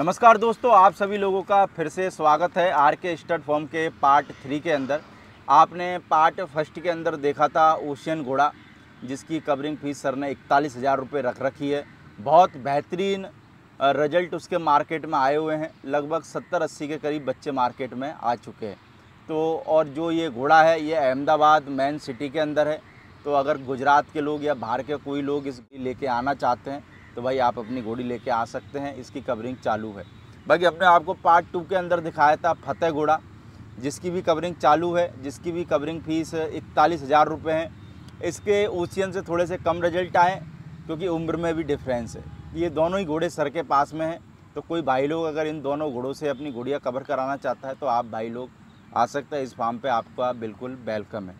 नमस्कार दोस्तों आप सभी लोगों का फिर से स्वागत है आर के स्टड फॉर्म के पार्ट थ्री के अंदर आपने पार्ट फर्स्ट के अंदर देखा था ओशियन घोड़ा जिसकी कवरिंग फीस सर ने इकतालीस हज़ार रुपये रख रखी है बहुत बेहतरीन रिजल्ट उसके मार्केट में आए हुए हैं लगभग सत्तर अस्सी के करीब बच्चे मार्केट में आ चुके हैं तो और जो ये घोड़ा है ये अहमदाबाद मेन सिटी के अंदर है तो अगर गुजरात के लोग या बाहर के कोई लोग इस लेके आना चाहते हैं तो भाई आप अपनी घोड़ी लेके आ सकते हैं इसकी कवरिंग चालू है बाकी हमने आपको पार्ट टू के अंदर दिखाया था फतेह घोड़ा जिसकी भी कवरिंग चालू है जिसकी भी कवरिंग फीस इकतालीस हज़ार रुपये हैं इसके ओशियन से थोड़े से कम रिजल्ट आए क्योंकि उम्र में भी डिफरेंस है ये दोनों ही घोड़े सर के पास में हैं तो कोई भाई लोग अगर इन दोनों घोड़ों से अपनी घोड़ियाँ कवर कराना चाहता है तो आप भाई लोग आ सकते हैं इस फार्म पे आपका बिल्कुल वेलकम है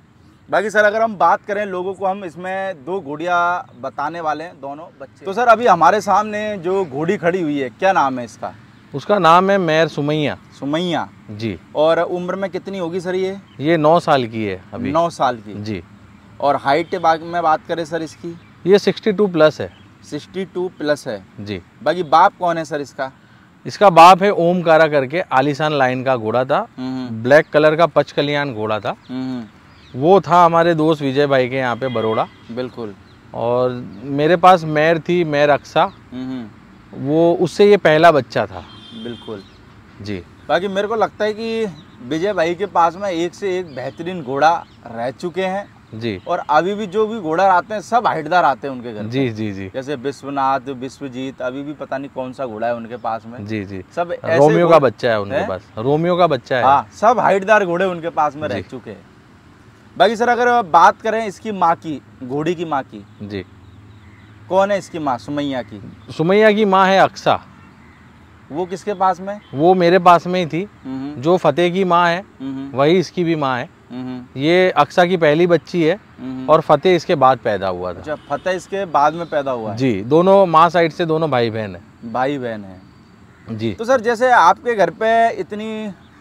बाकी सर अगर हम बात करें लोगों को हम इसमें दो घोड़िया बताने वाले हैं दोनों बच्चे तो सर अभी हमारे सामने जो घोड़ी खड़ी हुई है क्या नाम है इसका उसका नाम है मैर सुमैया सुमैया जी और उम्र में कितनी होगी सर ये ये नौ साल की है अभी नौ साल की जी और हाइट में बात करें सर इसकी ये सिक्सटी टू प्लस है सिक्सटी टू प्लस है जी बाकी बाप कौन है सर इसका इसका बाप है ओमकारा करके आलिशान लाइन का घोड़ा था हम्म। ब्लैक कलर का पचकलियान घोड़ा था हम्म। वो था हमारे दोस्त विजय भाई के यहाँ पे बरोड़ा बिल्कुल और मेरे पास मैर थी मैर अक्सा वो उससे ये पहला बच्चा था बिल्कुल जी बाकी मेरे को लगता है कि विजय भाई के पास में एक से एक बेहतरीन घोड़ा रह चुके हैं जी और अभी भी जो भी घोड़ा आते हैं सब हाइटदार आते हैं उनके घर जी जी जी जैसे विश्वनाथ विश्वजीत अभी भी पता नहीं कौन सा घोड़ा है उनके पास में जी जी सब रोमियो का बच्चा है उनके है? पास रोमियो का बच्चा है हाँ, सब हाइटदार घोड़े उनके पास में रह चुके हैं बाकी सर अगर बात करें इसकी माँ की घोड़ी की माँ की जी कौन है इसकी माँ सुमैया की सुमैया की माँ है अक्सा वो किसके पास में वो मेरे पास में ही थी हम्म। जो फतेह की माँ है हम्म। वही इसकी भी माँ है हम्म। ये अक्सा की पहली बच्ची है और फतेह इसके बाद पैदा हुआ था अच्छा फतेह इसके बाद में पैदा हुआ है जी दोनों माँ साइड से दोनों भाई बहन है भाई बहन है जी तो सर जैसे आपके घर पे इतनी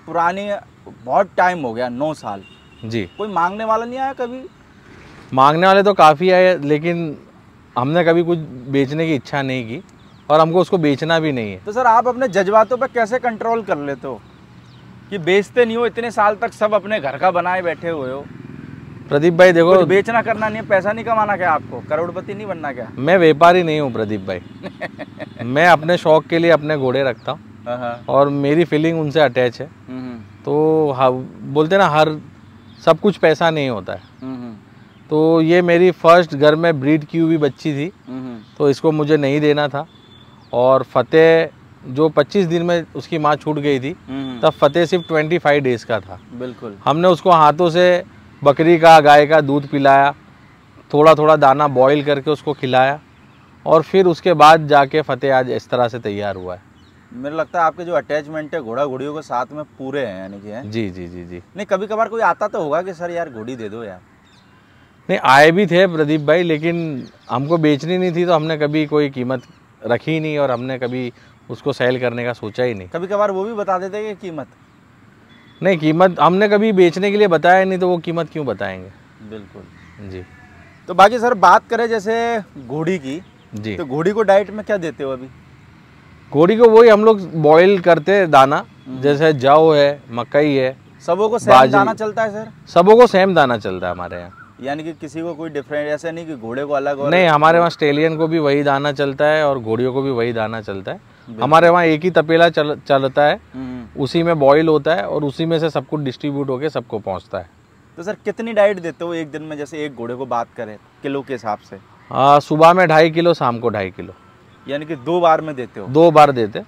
पुरानी बहुत टाइम हो गया नौ साल जी कोई मांगने वाला नहीं आया कभी मांगने वाले तो काफ़ी आए लेकिन हमने कभी कुछ बेचने की इच्छा नहीं की और हमको उसको बेचना भी नहीं है तो सर आप अपने जज्बातों पर कैसे कंट्रोल कर लेते हो कि बेचते नहीं हो इतने साल तक सब अपने घर का बनाए बैठे हुए हो प्रदीप भाई देखो तो बेचना करना नहीं है पैसा नहीं कमाना क्या आपको करोड़पति नहीं बनना क्या मैं व्यापारी नहीं हूँ प्रदीप भाई मैं अपने शौक के लिए अपने घोड़े रखता हूँ हाँ, हाँ। और मेरी फीलिंग उनसे अटैच है हम्म, हम्म। तो हाँ, बोलते ना हर सब कुछ पैसा नहीं होता है हम्म, हम्म। तो ये मेरी फर्स्ट घर में ब्रीड की हुई बच्ची थी हम्म, तो इसको मुझे नहीं देना था और फतेह जो 25 दिन में उसकी माँ छूट गई थी तब फतेह सिर्फ 25 डेज का था बिल्कुल हमने उसको हाथों से बकरी का गाय का दूध पिलाया थोड़ा थोड़ा दाना बॉईल करके उसको खिलाया और फिर उसके बाद जाके फतेह आज इस तरह से तैयार हुआ है मेरे लगता है आपके जो अटैचमेंट है घोड़ा घोड़ियों के साथ में पूरे हैं यानी कि है? जी जी जी जी नहीं कभी कभार कोई आता तो होगा कि सर यार घोड़ी दे दो यार नहीं आए भी थे प्रदीप भाई लेकिन हमको बेचनी नहीं थी तो हमने कभी कोई कीमत रखी नहीं और हमने कभी उसको सेल करने का सोचा ही नहीं कभी कभार वो भी बता देते कि कीमत नहीं कीमत हमने कभी बेचने के लिए बताया नहीं तो वो कीमत क्यों बताएंगे बिल्कुल जी तो बाकी सर बात करें जैसे घोड़ी की जी तो घोड़ी को डाइट में क्या देते हो अभी कोड़ी को वही हम लोग बॉइल करते हैं दाना हम्म। जैसे जव है मकई है सबों को सेम दाना चलता है सर सबों को सेम दाना चलता है हमारे यहाँ यानी कि किसी को कोई डिफरेंट ऐसा नहीं कि घोड़े को अलग और नहीं हमारे वहाँ स्टेलियन को भी वही दाना चलता है और घोड़ियों को भी वही दाना चलता है हमारे वहाँ एक ही तपेला चल चलता है हम्म। उसी में बॉईल होता है और उसी में से सबको डिस्ट्रीब्यूट होकर सबको पहुँचता है तो सर कितनी डाइट देते हो एक दिन में जैसे एक घोड़े को बात करें किलो के हिसाब से सुबह में ढाई किलो शाम को ढाई किलो यानी कि दो बार में देते हो दो बार देते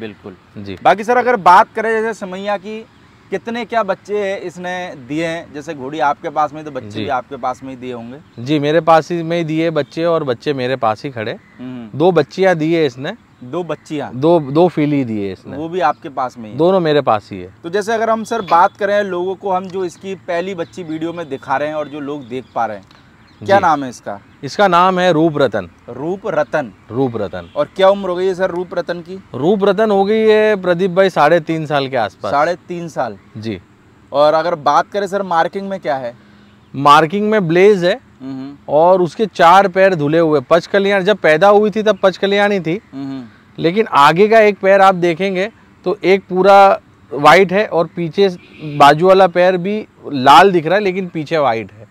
बिल्कुल जी बाकी सर अगर बात करें जैसे समैया की कितने क्या बच्चे इसने दिए हैं जैसे घोड़ी आपके पास में तो बच्चे भी आपके पास में ही दिए होंगे जी मेरे पास ही में दिए बच्चे और बच्चे मेरे पास ही खड़े हम्म। दो बच्चियां दिए इसने दो बच्चियां दो दो फीली दिए इसने वो भी आपके पास में ही दोनों मेरे पास ही है तो जैसे अगर हम सर बात करें लोगों को हम जो इसकी पहली बच्ची वीडियो में दिखा रहे हैं और जो लोग देख पा रहे हैं क्या नाम है इसका इसका नाम है रूप रतन रूप रतन रूप रतन और क्या उम्र हो गई है सर रूप रतन की रूप रतन हो गई है प्रदीप भाई साढ़े तीन साल के आसपास साढ़े तीन साल जी और अगर बात करें सर मार्किंग में क्या है मार्किंग में ब्लेज है हम्म। और उसके चार पैर धुले हुए पच जब पैदा हुई थी तब पच ही थी हम्म। लेकिन आगे का एक पैर आप देखेंगे तो एक पूरा वाइट है और पीछे बाजू वाला पैर भी लाल दिख रहा है लेकिन पीछे वाइट है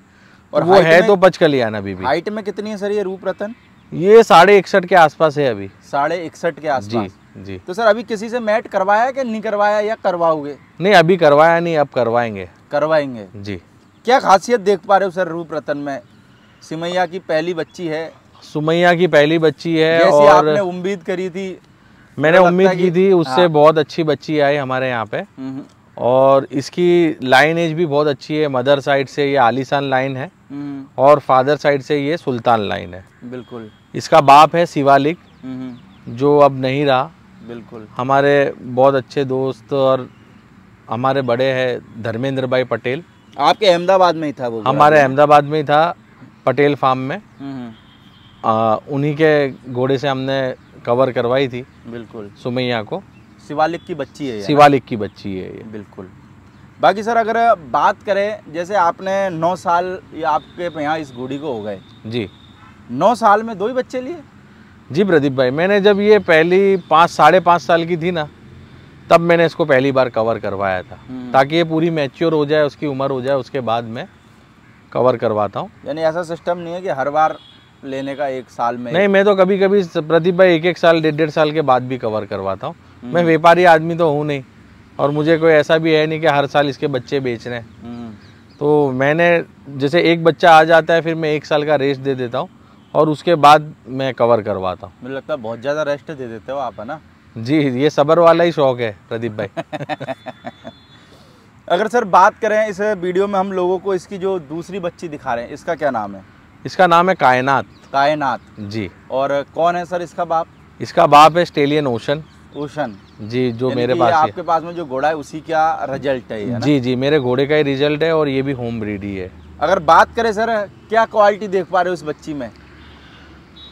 और वो है तो अभी भी हाइट में कितनी है सर ये रूप रतन ये साढ़े इकसठ के आसपास है अभी साढ़े इकसठ के आसपास जी जी तो सर अभी किसी से मैट करवाया कि नहीं करवाया या करवाओगे नहीं अभी करवाया नहीं अब करवाएंगे करवाएंगे जी क्या खासियत देख पा रहे हो सर रूप रतन में सिमैया की पहली बच्ची है सुमैया की पहली बच्ची है और आपने उम्मीद करी थी मैंने उम्मीद की थी उससे हाँ। बहुत अच्छी बच्ची आई हमारे यहाँ पे हम्म, हम्म। और इसकी लाइन एज भी बहुत अच्छी है मदर साइड से ये आलिशान लाइन है हम्म। और फादर साइड से ये सुल्तान लाइन है बिल्कुल इसका बाप है शिवालिक हम्म। जो अब नहीं रहा बिल्कुल हमारे बहुत अच्छे दोस्त और हमारे बड़े हैं धर्मेंद्र भाई पटेल आपके अहमदाबाद में ही था वो हमारे अहमदाबाद में ही था पटेल फार्म में हम्म। उन्हीं के घोड़े से हमने कवर करवाई थी बिल्कुल सुमैया को शिवालिक की बच्ची है शिवालिक की बच्ची है ये बिल्कुल बाकी सर अगर बात करें जैसे आपने नौ साल या आपके यहाँ इस घोड़ी को हो गए जी नौ साल में दो ही बच्चे लिए जी प्रदीप भाई मैंने जब ये पहली पाँच साढ़े पाँच साल की थी ना तब मैंने इसको पहली बार कवर करवाया था हम्म। ताकि ये पूरी मैच्योर हो जाए उसकी उम्र हो जाए उसके बाद मैं कवर करवाता हूँ यानी ऐसा सिस्टम नहीं है कि हर बार लेने का एक साल में नहीं मैं तो कभी कभी प्रदीप भाई एक एक साल डेढ़ डेढ़ साल के बाद भी कवर करवाता हूँ मैं हम्म। व्यापारी आदमी तो हूँ नहीं और मुझे कोई ऐसा भी है नहीं कि हर साल इसके बच्चे बेच रहे हैं हम्म। तो मैंने जैसे एक बच्चा आ जाता है फिर मैं एक साल का रेस्ट दे देता हूँ और उसके बाद मैं कवर करवाता हूँ मुझे लगता है बहुत ज़्यादा रेस्ट दे देते हो आप है ना जी ये सबर वाला ही शौक है प्रदीप भाई अगर सर बात करें इस वीडियो में हम लोगों को इसकी जो दूसरी बच्ची दिखा रहे हैं इसका क्या नाम है इसका नाम है कायनात कायनात जी और कौन है सर इसका बाप इसका बाप है स्टेलियन ओशन ओशन जी जो मेरे पास आपके पास में जो घोड़ा है उसी का रिजल्ट है जी जी मेरे घोड़े का ही रिजल्ट है और ये भी होम ब्रीड ही है अगर बात करें सर क्या क्वालिटी देख पा रहे हो उस बच्ची में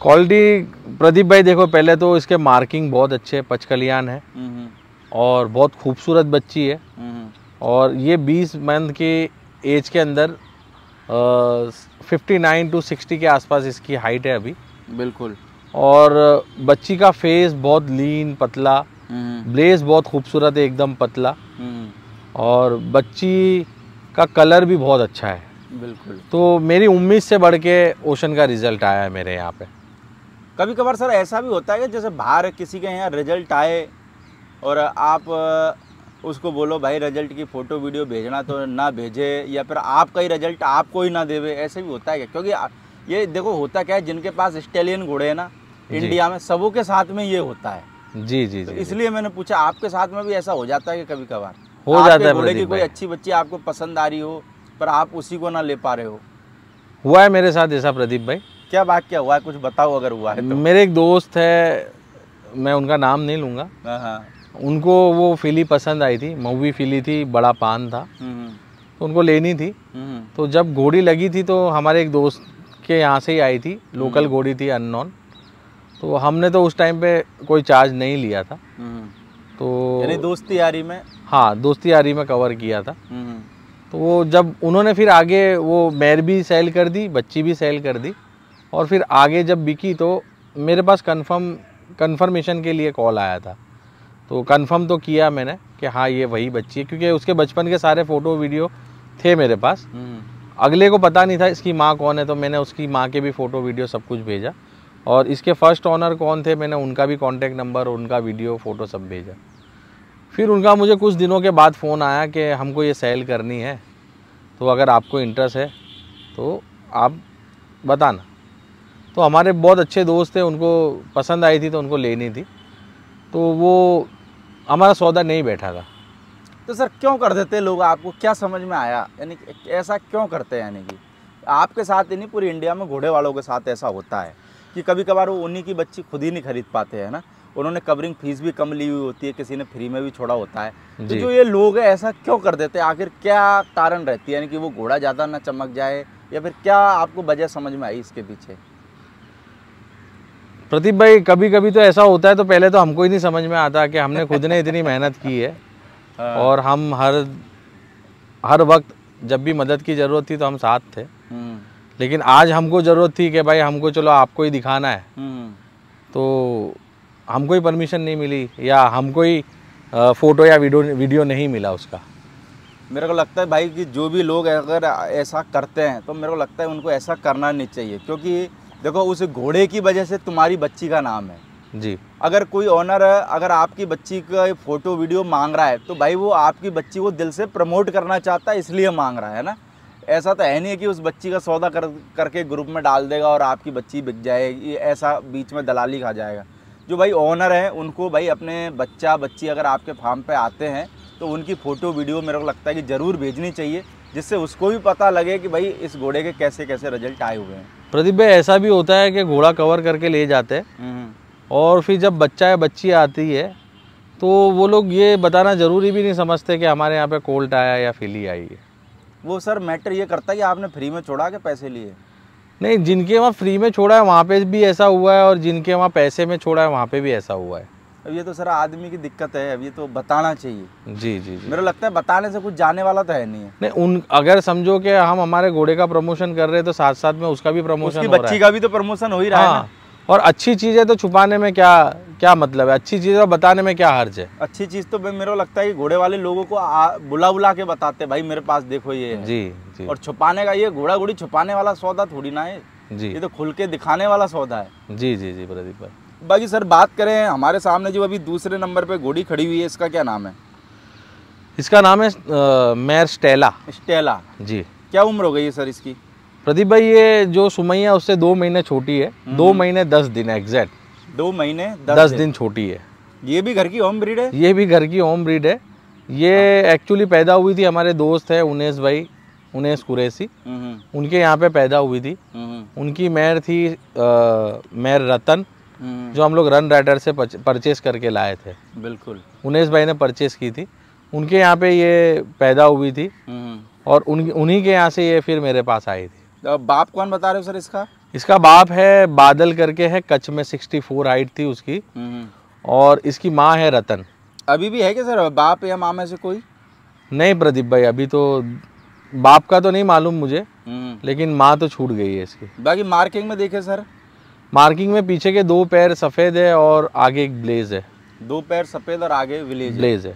क्वालिटी प्रदीप भाई देखो पहले तो इसके मार्किंग बहुत अच्छे पचकलियान है हम्म, हम्म। और बहुत खूबसूरत बच्ची है हम्म, और ये 20 मंथ के एज के अंदर आ, 59 टू 60 के आसपास इसकी हाइट है अभी बिल्कुल और बच्ची का फेस बहुत लीन पतला ब्लेस हम्म। बहुत खूबसूरत है एकदम पतला हम्म। और बच्ची का कलर भी बहुत अच्छा है बिल्कुल तो मेरी उम्मीद से बढ़ के ओशन का रिजल्ट आया है मेरे यहाँ पे कभी कभार सर ऐसा भी होता है कि जैसे बाहर किसी के यहाँ रिजल्ट आए और आप उसको बोलो भाई रिजल्ट की फ़ोटो वीडियो भेजना तो ना भेजे या फिर आपका ही रिजल्ट आपको ही ना देवे ऐसे भी होता है क्या क्योंकि ये देखो होता क्या है जिनके पास स्टेलियन घोड़े हैं ना इंडिया में सबों के साथ में ये होता है जी जी, तो जी इसलिए मैंने पूछा आपके साथ में भी ऐसा हो जाता है कि कभी कभार हो जाता है बोले कि कोई अच्छी बच्ची आपको पसंद आ रही हो पर आप उसी को ना ले पा रहे हो हुआ है मेरे साथ ऐसा प्रदीप भाई क्या बात क्या हुआ है कुछ बताओ अगर हुआ है तो मेरे एक दोस्त है मैं उनका नाम नहीं लूंगा हाँ, हाँ। उनको वो फिली पसंद आई थी मूवी फिली थी बड़ा पान था हम्म, हम्म। तो उनको लेनी थी हम्म, तो जब घोड़ी लगी थी तो हमारे एक दोस्त के यहाँ से ही आई थी लोकल घोड़ी थी अननोन तो हमने तो उस टाइम पे कोई चार्ज नहीं लिया था हम्म। तो यानी दोस्ती यारी में हाँ दोस्ती यारी में कवर किया था हम्म। तो वो जब उन्होंने फिर आगे वो मैर भी सेल कर दी बच्ची भी सेल कर दी और फिर आगे जब बिकी तो मेरे पास कंफर्म कंफर्मेशन के लिए कॉल आया था तो कंफर्म तो किया मैंने कि हाँ ये वही बच्ची है क्योंकि उसके बचपन के सारे फ़ोटो वीडियो थे मेरे पास हम्म। अगले को पता नहीं था इसकी माँ कौन है तो मैंने उसकी माँ के भी फ़ोटो वीडियो सब कुछ भेजा और इसके फर्स्ट ऑनर कौन थे मैंने उनका भी कॉन्टैक्ट नंबर उनका वीडियो फ़ोटो सब भेजा फिर उनका मुझे कुछ दिनों के बाद फ़ोन आया कि हमको ये सेल करनी है तो अगर आपको इंटरेस्ट है तो आप बताना तो हमारे बहुत अच्छे दोस्त थे उनको पसंद आई थी तो उनको लेनी थी तो वो हमारा सौदा नहीं बैठा था तो सर क्यों कर देते लोग आपको क्या समझ में आया यानी ऐसा क्यों करते हैं यानी कि आपके साथ ही नहीं पूरी इंडिया में घोड़े वालों के साथ ऐसा होता है कि कभी कभार वो उन्हीं की बच्ची खुद ही नहीं खरीद पाते हैं ना उन्होंने कवरिंग फीस भी कम ली हुई होती है किसी ने फ्री में भी छोड़ा होता है तो जो ये लोग है ऐसा क्यों कर देते हैं आखिर क्या कारण रहती है यानी कि वो घोड़ा ज़्यादा ना चमक जाए या फिर क्या आपको वजह समझ में आई इसके पीछे प्रदीप भाई कभी कभी तो ऐसा होता है तो पहले तो हमको ही नहीं समझ में आता कि हमने खुद ने इतनी मेहनत की है हाँ। और हम हर हर वक्त जब भी मदद की ज़रूरत थी तो हम साथ थे हम्म। लेकिन आज हमको ज़रूरत थी कि भाई हमको चलो आपको ही दिखाना है हम्म। तो हमको ही परमिशन नहीं मिली या हमको ही फ़ोटो या वीडियो वीडियो नहीं मिला उसका मेरे को लगता है भाई कि जो भी लोग अगर ऐसा करते हैं तो मेरे को लगता है उनको ऐसा करना नहीं चाहिए क्योंकि देखो उस घोड़े की वजह से तुम्हारी बच्ची का नाम है जी अगर कोई ऑनर अगर आपकी बच्ची का फ़ोटो वीडियो मांग रहा है तो भाई वो आपकी बच्ची को दिल से प्रमोट करना चाहता है इसलिए मांग रहा है ना ऐसा तो है नहीं है कि उस बच्ची का सौदा कर करके ग्रुप में डाल देगा और आपकी बच्ची बिक जाएगी ऐसा बीच में दलाली खा जाएगा जो भाई ओनर हैं उनको भाई अपने बच्चा बच्ची अगर आपके फार्म पे आते हैं तो उनकी फ़ोटो वीडियो मेरे को लगता है कि ज़रूर भेजनी चाहिए जिससे उसको भी पता लगे कि भाई इस घोड़े के कैसे कैसे रिजल्ट आए हुए हैं प्रदीप भाई ऐसा भी होता है कि घोड़ा कवर करके ले जाते हैं हम्म, हम्म। और फिर जब बच्चा या बच्ची आती है तो वो लोग ये बताना ज़रूरी भी नहीं समझते कि हमारे यहाँ पे कोल्ट आया या फिली आई है वो सर मैटर ये करता है कि आपने फ्री में छोड़ा के पैसे लिए नहीं जिनके वहाँ फ्री में छोड़ा है वहाँ पे भी ऐसा हुआ है और जिनके वहाँ पैसे में छोड़ा है वहाँ पे भी ऐसा हुआ है अब ये तो सर आदमी की दिक्कत है अब ये तो बताना चाहिए जी जी जी मेरा लगता है बताने से कुछ जाने वाला तो है नहीं है नहीं उन अगर समझो कि हम हमारे घोड़े का प्रमोशन कर रहे हैं तो साथ साथ में उसका भी प्रमोशन उसकी बच्ची का भी तो प्रमोशन हो ही रहा है हाँ। और अच्छी चीज़ है तो छुपाने में क्या क्या मतलब है अच्छी चीज़ है तो बताने में क्या हर्ज है अच्छी चीज़ तो मेरे लगता है कि घोड़े वाले लोगों को आ, बुला बुला के बताते भाई मेरे पास देखो ये जी जी और छुपाने का ये घोड़ा घोड़ी छुपाने वाला सौदा थोड़ी ना है जी ये तो खुल के दिखाने वाला सौदा है जी जी जी प्रदीप भाई बाकी सर बात करें हमारे सामने जो अभी दूसरे नंबर पर घोड़ी खड़ी हुई है इसका क्या नाम है इसका नाम है मैर स्टेला स्टेला जी क्या उम्र हो गई है सर इसकी प्रदीप भाई ये जो सुमैया उससे दो महीने छोटी है हम्म। दो महीने दस दिन एग्जैक्ट दो महीने दस, दस दिन।, छोटी है ये भी घर की होम ब्रीड है ये भी घर की होम ब्रीड है ये एक्चुअली हाँ। पैदा हुई थी हमारे दोस्त है उनेश भाई उनेश कुरैसी हम्म, हम्म। उनके यहाँ पे पैदा हुई थी उनकी मैर थी मैर रतन जो हम लोग रन राइडर से परचेस करके लाए थे बिल्कुल उनेश भाई ने परचेस की थी उनके यहाँ पे ये पैदा हुई थी और उन उन्हीं के यहाँ से ये फिर मेरे पास आई थी बाप कौन बता रहे हो सर इसका इसका बाप है बादल करके है कच्छ में 64 हाइट थी उसकी हम्म। और इसकी माँ है रतन अभी भी है क्या सर बाप या माँ में से कोई नहीं प्रदीप भाई अभी तो बाप का तो नहीं मालूम मुझे हम्म। लेकिन माँ तो छूट गई है इसकी बाकी मार्किंग में देखे सर मार्किंग में पीछे के दो पैर सफ़ेद है और आगे एक ब्लेज है दो पैर सफ़ेद और आगे ब्लेज ब्लेज है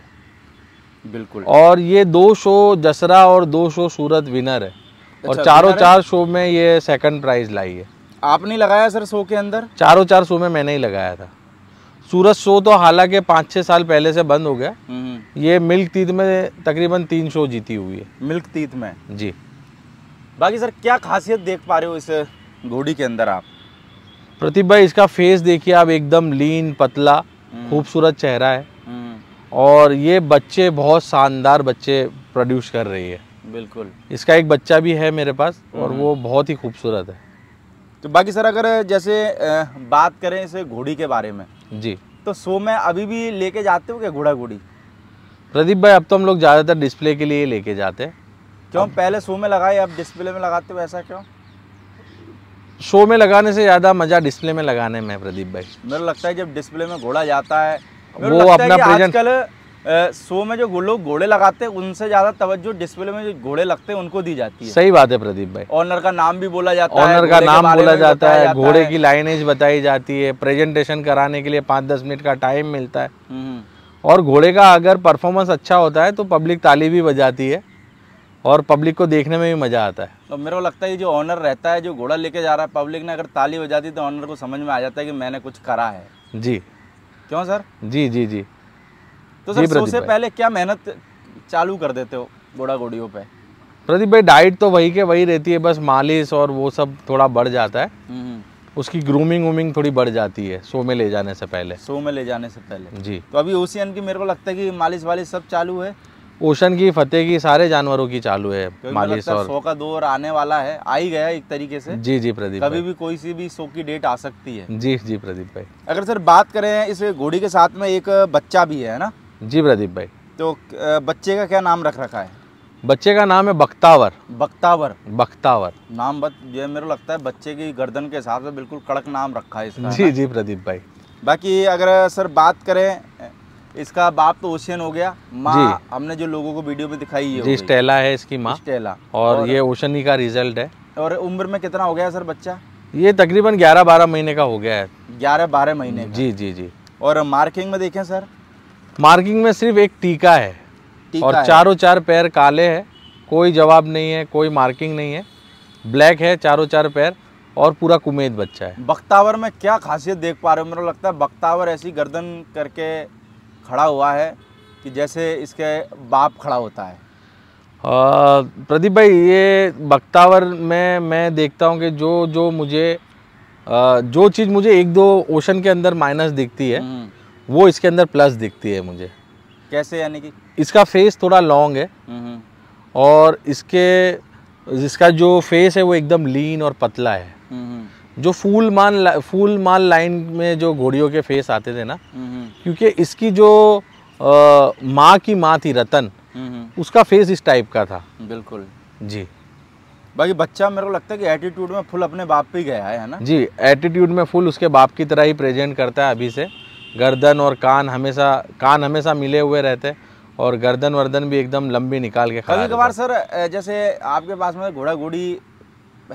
बिल्कुल और ये दो शो जसरा और दो शो सूरत विनर है अच्छा, और चारों चार शो में ये सेकंड प्राइज लाई है आपने लगाया सर शो के अंदर चारों चार शो में मैंने ही लगाया था सूरज शो तो हालांकि पाँच छः साल पहले से बंद हो गया हम्म। ये मिल्क तीत में तकरीबन तीन शो जीती हुई है मिल्क तीत में जी बाकी सर क्या खासियत देख पा रहे हो इस घोड़ी के अंदर आप प्रतीक भाई इसका फेस देखिए आप एकदम लीन पतला हम्म। खूबसूरत चेहरा है हम्म। और ये बच्चे बहुत शानदार बच्चे प्रोड्यूस कर रही है बिल्कुल इसका एक बच्चा भी है मेरे पास और हम्म। वो बहुत ही खूबसूरत है तो बाकी सर अगर जैसे बात करें इसे घोड़ी के बारे में जी तो शो में अभी भी लेके जाते हो क्या घोड़ा घोड़ी प्रदीप भाई अब तो हम लोग ज़्यादातर डिस्प्ले के लिए लेके जाते हैं क्यों पहले शो में लगाए अब डिस्प्ले में लगाते हो ऐसा क्यों शो में लगाने से ज़्यादा मज़ा डिस्प्ले में लगाने में प्रदीप भाई मेरे लगता है जब डिस्प्ले में घोड़ा जाता है वो अपना प्रेजेंट शो में जो लोग घोड़े लगाते हैं उनसे ज़्यादा तवज्जो डिस्प्ले में जो घोड़े लगते हैं उनको दी जाती है सही बात है प्रदीप भाई ऑनर का नाम भी बोला जाता है ऑनर का नाम बोला जाता है घोड़े की लाइनेज बताई जाती है प्रेजेंटेशन कराने के लिए पाँच दस मिनट का टाइम मिलता है हम्म, हम्म। और घोड़े का अगर परफॉर्मेंस अच्छा होता है तो पब्लिक ताली भी बजाती है और पब्लिक को देखने में भी मज़ा आता है तो मेरे को लगता है जो ऑनर रहता है जो घोड़ा लेके जा रहा है पब्लिक ने अगर ताली बजाती तो ऑनर को समझ में आ जाता है कि मैंने कुछ करा है जी क्यों सर जी जी जी तो सर सबसे पहले क्या मेहनत चालू कर देते हो गोड़ा गोड़ियों पे प्रदीप भाई डाइट तो वही के वही रहती है बस मालिश और वो सब थोड़ा बढ़ जाता है हम्म, हम्म। उसकी ग्रूमिंग वूमिंग थोड़ी बढ़ जाती है सो में ले जाने से पहले सो में ले जाने से पहले जी तो अभी ओशियन की मेरे को लगता है कि मालिश वालिश सब चालू है ओशन की फतेह की सारे जानवरों की चालू है मालिश और सो का दौर आने वाला है आ ही गया एक तरीके से जी जी प्रदीप कभी भी कोई सी भी सो की डेट आ सकती है जी जी प्रदीप भाई अगर सर बात करें इस घोड़ी के साथ में एक बच्चा भी है ना जी प्रदीप भाई तो बच्चे का क्या नाम रख रखा है बच्चे का नाम है बख्तावर बख्तावर बख्तावर नाम बत जो मेरे लगता है बच्चे की गर्दन के हिसाब से बिल्कुल कड़क नाम रखा है इसका जी जी प्रदीप भाई बाकी अगर सर बात करें इसका बाप तो ओशियन हो गया माँ हमने जो लोगों को वीडियो में दिखाई है जी स्टेला है इसकी माँ स्टेला और, और ये ओशन ही का रिजल्ट है और उम्र में कितना हो गया सर बच्चा ये तकरीबन ग्यारह बारह महीने का हो गया है ग्यारह बारह महीने जी जी जी और मार्किंग में देखें सर मार्किंग में सिर्फ एक टीका है टीका और चारों चार पैर काले है कोई जवाब नहीं है कोई मार्किंग नहीं है ब्लैक है चारों चार पैर और पूरा कुमेद बच्चा है बख्तावर में क्या खासियत देख पा रहे हो मेरे लगता है बख्तावर ऐसी गर्दन करके खड़ा हुआ है कि जैसे इसके बाप खड़ा होता है प्रदीप भाई ये बख्तावर में मैं देखता हूँ कि जो जो मुझे आ, जो चीज़ मुझे एक दो ओशन के अंदर माइनस दिखती है हम्म। वो इसके अंदर प्लस दिखती है मुझे कैसे यानी कि इसका फेस थोड़ा लॉन्ग है और इसके इसका जो फेस है वो एकदम लीन और पतला है जो फूल मान फूल माल लाइन में जो घोड़ियों के फेस आते थे ना क्योंकि इसकी जो माँ की माँ थी रतन उसका फेस इस टाइप का था बिल्कुल जी बाकी बच्चा मेरे को लगता है कि एटीट्यूड में फुल अपने बाप पे गया है ना जी एटीट्यूड में फुल उसके बाप की तरह ही प्रेजेंट करता है अभी से गर्दन और कान हमेशा कान हमेशा मिले हुए रहते और गर्दन वर्दन भी एकदम लंबी निकाल के कभी कभार सर जैसे आपके पास में घोड़ा घोड़ी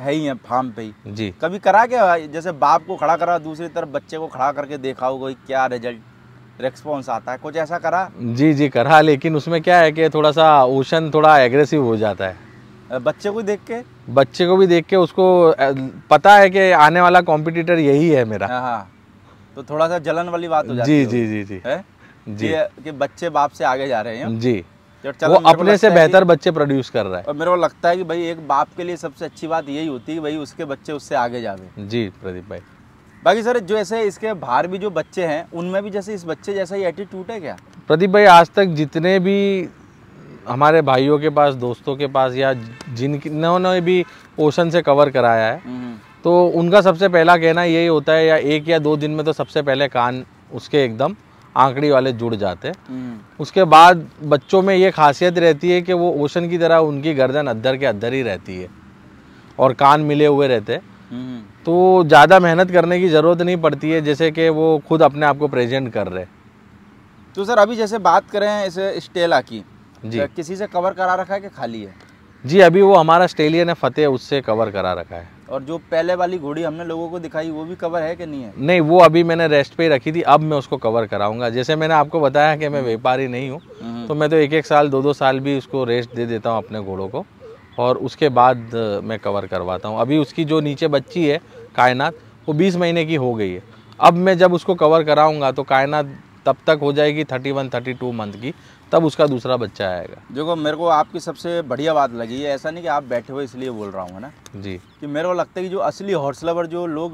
है ही है फार्म पे ही जी कभी करा क्या जैसे बाप को खड़ा करा दूसरी तरफ बच्चे को खड़ा करके देखा हो कोई क्या रिजल्ट रेस्पॉन्स आता है कुछ ऐसा करा जी जी करा लेकिन उसमें क्या है कि थोड़ा सा ओशन थोड़ा एग्रेसिव हो जाता है बच्चे को देख के बच्चे को भी देख के उसको पता है कि आने वाला कॉम्पिटिटर यही है मेरा हाँ, हाँ। तो थोड़ा सा जलन वाली बात हो जाती है जी जी जी जी है कि बच्चे बाप से आगे जा रहे हैं जी वो अपने से बेहतर बच्चे प्रोड्यूस कर रहा है और मेरे को लगता है कि भाई एक बाप के लिए सबसे अच्छी बात यही होती है भाई उसके बच्चे उससे आगे जावे जी प्रदीप भाई बाकी सर जो ऐसे इसके बाहर भी जो बच्चे हैं उनमें भी जैसे इस बच्चे जैसा ही एटीट्यूड है क्या प्रदीप भाई आज तक जितने भी हमारे भाइयों के पास दोस्तों के पास या जिन जिन्होंने भी पोषण से कवर कराया है हम्म। तो उनका सबसे पहला कहना यही होता है या एक या दो दिन में तो सबसे पहले कान उसके एकदम आंकड़ी वाले जुड़ जाते हैं हम्म। उसके बाद बच्चों में ये खासियत रहती है कि वो ओशन की तरह उनकी गर्दन अद्धर के अधर ही रहती है और कान मिले हुए रहते हम्म। तो ज़्यादा मेहनत करने की ज़रूरत नहीं पड़ती है जैसे कि वो खुद अपने आप को प्रेजेंट कर रहे तो सर अभी जैसे बात करें इसे स्टेला की जी किसी से कवर करा रखा है कि खाली है जी अभी वो हमारा स्टेलियन है फतेह उससे कवर करा रखा है और जो पहले वाली घोड़ी हमने लोगों को दिखाई वो भी कवर है कि नहीं है नहीं वो अभी मैंने रेस्ट पे रखी थी अब मैं उसको कवर कराऊंगा जैसे मैंने आपको बताया कि मैं हम्म। व्यापारी नहीं हूँ हम्म। तो मैं तो एक एक साल दो दो साल भी उसको रेस्ट दे देता हूँ अपने घोड़ों को और उसके बाद मैं कवर करवाता हूँ अभी उसकी जो नीचे बच्ची है कायनात वो बीस महीने की हो गई है अब मैं जब उसको कवर कराऊँगा तो कायनात तब तक हो जाएगी thirty one thirty two month की तब उसका दूसरा बच्चा आएगा देखो मेरे को आपकी सबसे बढ़िया बात लगी है ऐसा नहीं कि आप बैठे हुए इसलिए बोल रहा हूँ है ना जी कि मेरे को लगता है कि जो असली हॉर्स लवर जो लोग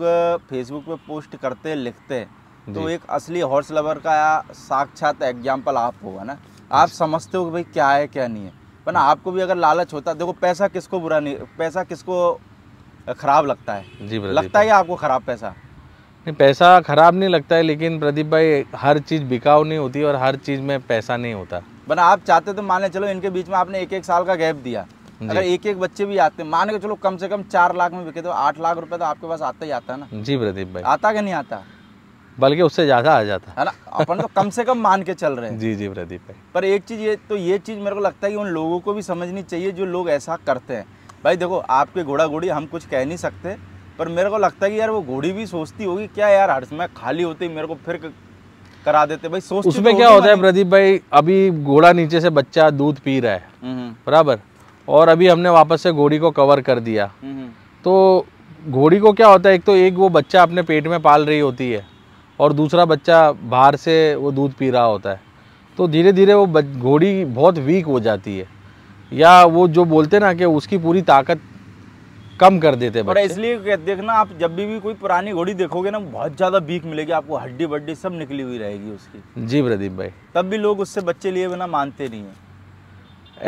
फेसबुक पे पोस्ट करते लिखते हैं तो एक असली हॉर्स लवर का साक्षात एग्जाम्पल आप होगा ना आप समझते हो कि भाई क्या है क्या नहीं है पर ना आपको भी अगर लालच होता देखो पैसा किसको बुरा नहीं पैसा किसको खराब लगता है जी लगता है आपको खराब पैसा नहीं पैसा ख़राब नहीं लगता है लेकिन प्रदीप भाई हर चीज़ बिकाऊ नहीं होती और हर चीज़ में पैसा नहीं होता बना आप चाहते तो माने चलो इनके बीच में आपने एक एक साल का गैप दिया अगर एक एक बच्चे भी आते हैं मान के चलो कम से कम चार लाख में बिके तो आठ लाख रुपए तो आपके पास आता ही आता है ना जी प्रदीप भाई आता क्या नहीं आता बल्कि उससे ज्यादा आ जाता है ना अपन तो कम से कम मान के चल रहे हैं जी जी प्रदीप भाई पर एक चीज ये तो ये चीज मेरे को लगता है कि उन लोगों को भी समझनी चाहिए जो लोग ऐसा करते हैं भाई देखो आपके घोड़ा घोड़ी हम कुछ कह नहीं सकते पर मेरे को लगता है कि यार वो घोड़ी भी सोचती होगी क्या यार हर समय खाली होती मेरे को फिर करा देते भाई सोच उसमें तो क्या होता है प्रदीप भाई अभी घोड़ा नीचे से बच्चा दूध पी रहा है हम्म, हम्म। बराबर और अभी हमने वापस से घोड़ी को कवर कर दिया हम्म, तो घोड़ी को क्या होता है एक तो एक वो बच्चा अपने पेट में पाल रही होती है और दूसरा बच्चा बाहर से वो दूध पी रहा होता है तो धीरे धीरे वो घोड़ी बहुत वीक हो जाती है या वो जो बोलते ना कि उसकी पूरी ताकत कम कर देते हैं इसलिए देखना आप जब भी, भी कोई पुरानी घोड़ी देखोगे ना बहुत ज़्यादा बीक मिलेगी आपको हड्डी बड्डी सब निकली हुई रहेगी उसकी जी प्रदीप भाई तब भी लोग उससे बच्चे लिए बिना मानते नहीं हैं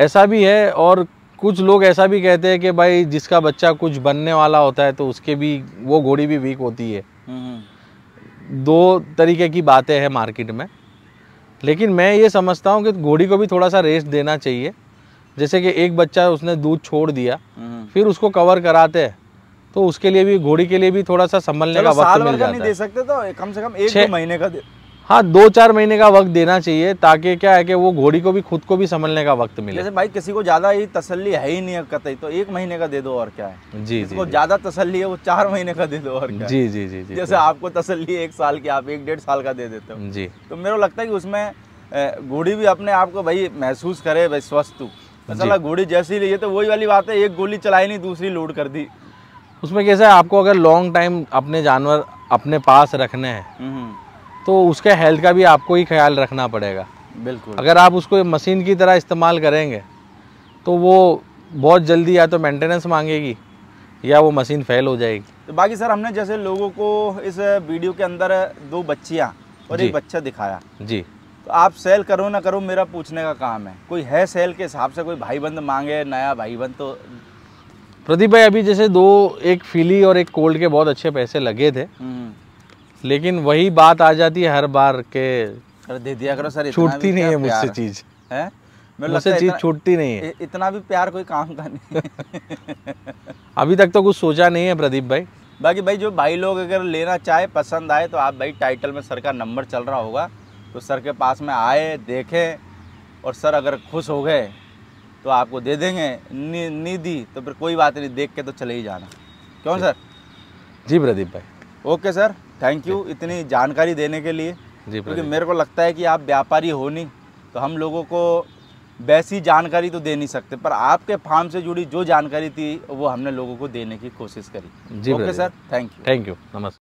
ऐसा भी है और कुछ लोग ऐसा भी कहते हैं कि भाई जिसका बच्चा कुछ बनने वाला होता है तो उसके भी वो घोड़ी भी वीक होती है हम्म। दो तरीके की बातें हैं मार्केट में लेकिन मैं ये समझता हूँ कि घोड़ी को भी थोड़ा सा रेस्ट देना चाहिए जैसे कि एक बच्चा उसने दूध छोड़ दिया हम्म। फिर उसको कवर कराते हैं तो उसके लिए भी घोड़ी के लिए भी थोड़ा सा संभलने का वक्त मिल जाता नहीं दे सकते तो कम से कम एक दो महीने का दे हाँ दो चार महीने का वक्त देना चाहिए ताकि क्या है कि वो घोड़ी को भी खुद को भी संभलने का वक्त मिले जैसे भाई किसी को ज़्यादा ही तसल्ली है ही नहीं कतई तो एक महीने का दे दो और क्या है जी जी ज़्यादा तसल्ली है वो चार महीने का दे दो और क्या जी जी जी जी जैसे आपको तसल्ली एक साल की आप एक डेढ़ साल का दे देते हो जी तो मेरे को लगता है कि उसमें घोड़ी भी अपने आप को भाई महसूस करे भाई स्वस्थ मसाला गोली जैसी ली है तो वही वाली बात है एक गोली चलाई नहीं दूसरी लोड कर दी उसमें कैसे आपको अगर लॉन्ग टाइम अपने जानवर अपने पास रखने हैं हम्म, हम्म। तो उसके हेल्थ का भी आपको ही ख्याल रखना पड़ेगा बिल्कुल अगर आप उसको मशीन की तरह इस्तेमाल करेंगे तो वो बहुत जल्दी या तो मेंटेनेंस मांगेगी या वो मशीन फेल हो जाएगी तो बाकी सर हमने जैसे लोगों को इस वीडियो के अंदर दो बच्चियाँ और एक बच्चा दिखाया जी तो आप सेल करो ना करो मेरा पूछने का काम है कोई है सेल के हिसाब से कोई भाई बंद मांगे नया भाई बंद तो प्रदीप भाई अभी जैसे दो एक फीली और एक कोल्ड के बहुत अच्छे पैसे लगे थे हम्म। लेकिन वही बात आ जाती है हर बार के अरे दे दिया करो सर छूटती नहीं है मुझसे चीज़ है मुझसे चीज़ छूटती नहीं है इतना भी प्यार कोई काम का नहीं अभी तक तो कुछ सोचा नहीं है प्रदीप भाई बाकी भाई जो भाई लोग अगर लेना चाहे पसंद आए तो आप भाई टाइटल में सर का नंबर चल रहा होगा तो सर के पास में आए देखें और सर अगर खुश हो गए तो आपको दे देंगे नहीं नी दी तो फिर कोई बात नहीं देख के तो चले ही जाना क्यों सर जी प्रदीप भाई ओके सर थैंक यू इतनी जानकारी देने के लिए जी क्योंकि मेरे को लगता है कि आप व्यापारी हो नहीं तो हम लोगों को वैसी जानकारी तो दे नहीं सकते पर आपके फार्म से जुड़ी जो जानकारी थी वो हमने लोगों को देने की कोशिश करी जी okay sir thank you thank you नमस्कार